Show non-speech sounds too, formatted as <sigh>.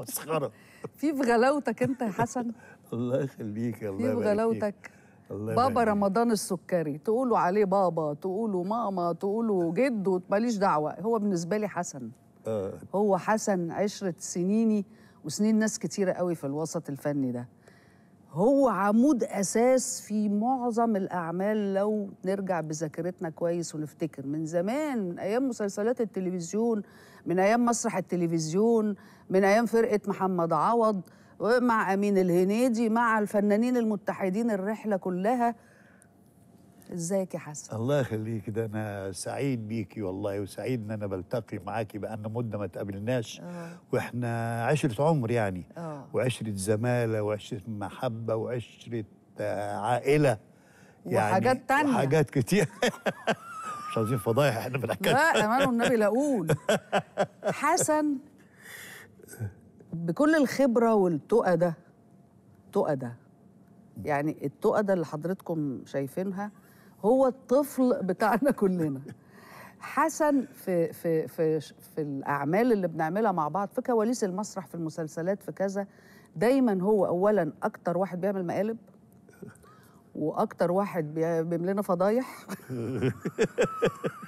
مسخره <laughs> في في غلاوتك انت يا حسن الله يخليك الله يبارك في غلاوتك بابا رمضان السكري تقولوا عليه بابا تقولوا ماما تقولوا جد ماليش دعوه هو بالنسبه لي حسن آه. هو حسن عشره سنيني وسنين ناس كتيره قوي في الوسط الفني ده هو عمود اساس في معظم الاعمال لو نرجع بذاكرتنا كويس ونفتكر من زمان من ايام مسلسلات التلفزيون من ايام مسرح التلفزيون من ايام فرقه محمد عوض مع امين الهنيدي مع الفنانين المتحدين الرحله كلها ازيك يا حسن الله يخليك ده انا سعيد بيكي والله وسعيد ان انا بلتقي معاكي بقالنا مده ما تقابلناش آه. واحنا عشره عمر يعني أوه. وعشره زماله وعشره محبه وعشره عائله يعني وحاجات تانية وحاجات كتير <laughs> مش عايزين فضايح احنا بنحكي لا امان والنبي لا اقول حسن بكل الخبره والتقى ده تقى ده يعني التقى ده اللي حضرتكم شايفينها هو الطفل بتاعنا كلنا حسن في في في في الاعمال اللي بنعملها مع بعض في كواليس المسرح في المسلسلات في كذا دايما هو اولا اكتر واحد بيعمل مقالب واكتر واحد بيملنا فضايح <laughs>